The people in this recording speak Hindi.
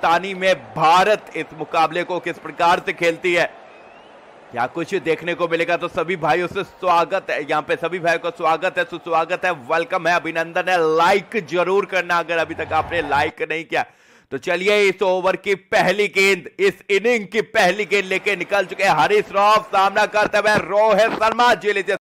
कप्तानी में भारत इस मुकाबले को किस प्रकार से खेलती है क्या कुछ देखने को मिलेगा तो सभी भाइयों से स्वागत है यहाँ पे सभी भाइयों का स्वागत है सुस्वागत है वेलकम है अभिनंदन है लाइक जरूर करना अगर अभी तक आपने लाइक नहीं किया तो चलिए इस ओवर की पहली गेंद इस इनिंग की पहली गेंद लेके निकल चुके हैं हरीश रॉफ सामना करते हुए रोहित शर्मा जी लीजिए